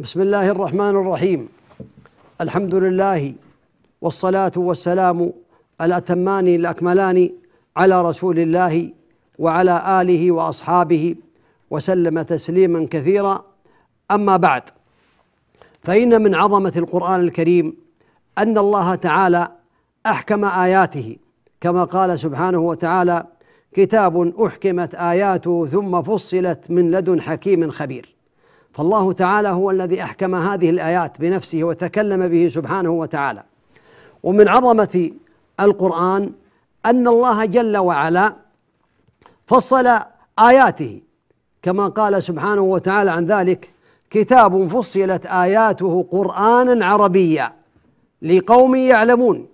بسم الله الرحمن الرحيم الحمد لله والصلاة والسلام الأتمان الأكملان على رسول الله وعلى آله وأصحابه وسلم تسليما كثيرا أما بعد فإن من عظمة القرآن الكريم أن الله تعالى أحكم آياته كما قال سبحانه وتعالى كتاب أحكمت آياته ثم فصلت من لدن حكيم خبير فالله تعالى هو الذي احكم هذه الايات بنفسه وتكلم به سبحانه وتعالى ومن عظمه القران ان الله جل وعلا فصل اياته كما قال سبحانه وتعالى عن ذلك كتاب فصلت اياته قرانا عربيا لقوم يعلمون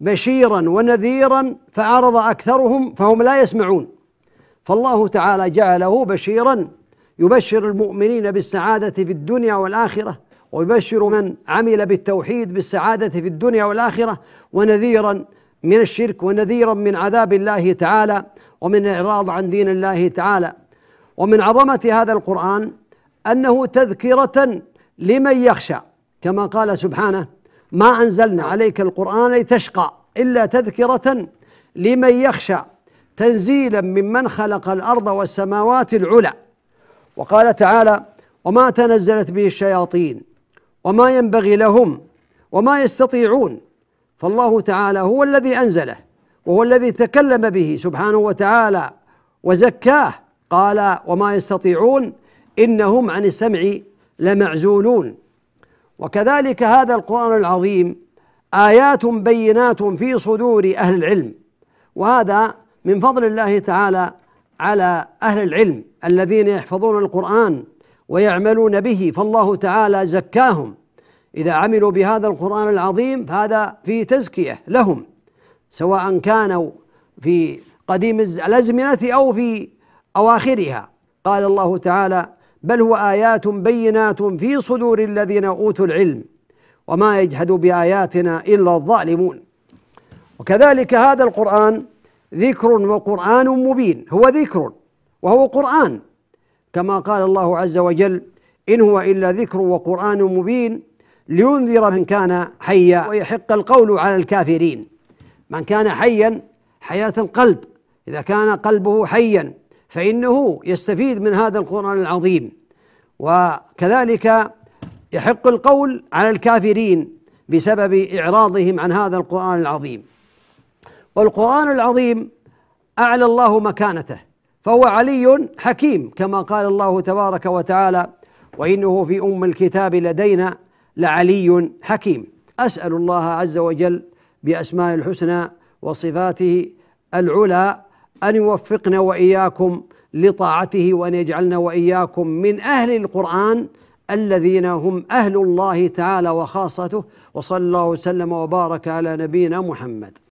بشيرا ونذيرا فعرض اكثرهم فهم لا يسمعون فالله تعالى جعله بشيرا يبشر المؤمنين بالسعادة في الدنيا والآخرة ويبشر من عمل بالتوحيد بالسعادة في الدنيا والآخرة ونذيرا من الشرك ونذيرا من عذاب الله تعالى ومن الإعراض عن دين الله تعالى ومن عظمة هذا القرآن أنه تذكرة لمن يخشى كما قال سبحانه ما أنزلنا عليك القرآن لتشقى إلا تذكرة لمن يخشى تنزيلا ممن خلق الأرض والسماوات العلى وقال تعالى وما تنزلت به الشياطين وما ينبغي لهم وما يستطيعون فالله تعالى هو الذي انزله وهو الذي تكلم به سبحانه وتعالى وزكاه قال وما يستطيعون انهم عن السمع لمعزولون وكذلك هذا القران العظيم ايات بينات في صدور اهل العلم وهذا من فضل الله تعالى على اهل العلم الذين يحفظون القران ويعملون به فالله تعالى زكاهم اذا عملوا بهذا القران العظيم فهذا في تزكيه لهم سواء كانوا في قديم الازمنه او في اواخرها قال الله تعالى بل هو ايات بينات في صدور الذين اوتوا العلم وما يجحد باياتنا الا الظالمون وكذلك هذا القران ذكر وقرآن مبين هو ذكر وهو قرآن كما قال الله عز وجل إن هو إلا ذكر وقرآن مبين لينذر من كان حيا ويحق القول على الكافرين من كان حيا حياة القلب إذا كان قلبه حيا فإنه يستفيد من هذا القرآن العظيم وكذلك يحق القول على الكافرين بسبب إعراضهم عن هذا القرآن العظيم والقرآن العظيم أعلى الله مكانته فهو علي حكيم كما قال الله تبارك وتعالى وإنه في أم الكتاب لدينا لعلي حكيم أسأل الله عز وجل بأسماء الحسنى وصفاته العلى أن يوفقنا وإياكم لطاعته وأن يجعلنا وإياكم من أهل القرآن الذين هم أهل الله تعالى وخاصته وصلى الله وسلم وبارك على نبينا محمد